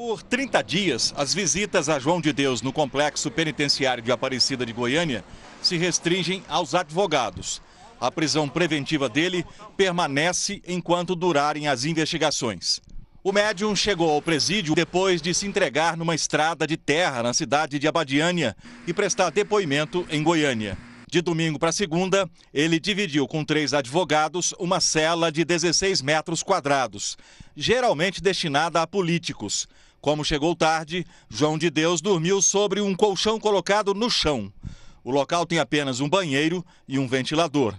Por 30 dias, as visitas a João de Deus no complexo penitenciário de Aparecida de Goiânia se restringem aos advogados. A prisão preventiva dele permanece enquanto durarem as investigações. O médium chegou ao presídio depois de se entregar numa estrada de terra na cidade de Abadiânia e prestar depoimento em Goiânia. De domingo para segunda, ele dividiu com três advogados uma cela de 16 metros quadrados, geralmente destinada a políticos. Como chegou tarde, João de Deus dormiu sobre um colchão colocado no chão. O local tem apenas um banheiro e um ventilador.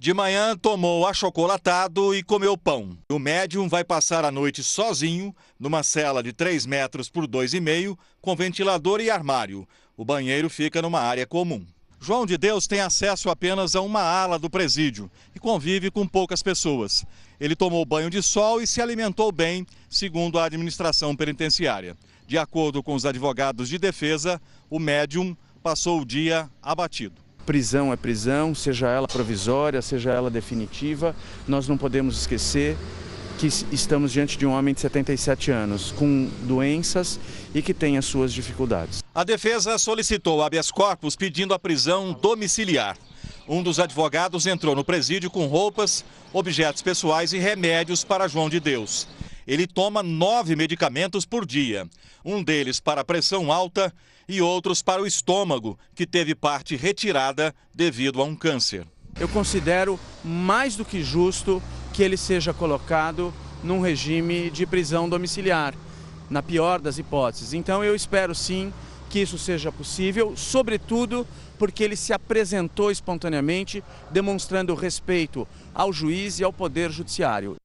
De manhã, tomou achocolatado e comeu pão. O médium vai passar a noite sozinho, numa cela de 3 metros por 2,5, com ventilador e armário. O banheiro fica numa área comum. João de Deus tem acesso apenas a uma ala do presídio e convive com poucas pessoas. Ele tomou banho de sol e se alimentou bem, segundo a administração penitenciária. De acordo com os advogados de defesa, o médium passou o dia abatido. Prisão é prisão, seja ela provisória, seja ela definitiva, nós não podemos esquecer que estamos diante de um homem de 77 anos, com doenças e que tem as suas dificuldades. A defesa solicitou habeas corpus pedindo a prisão domiciliar. Um dos advogados entrou no presídio com roupas, objetos pessoais e remédios para João de Deus. Ele toma nove medicamentos por dia, um deles para pressão alta e outros para o estômago, que teve parte retirada devido a um câncer. Eu considero mais do que justo que ele seja colocado num regime de prisão domiciliar, na pior das hipóteses. Então eu espero sim que isso seja possível, sobretudo porque ele se apresentou espontaneamente, demonstrando respeito ao juiz e ao poder judiciário.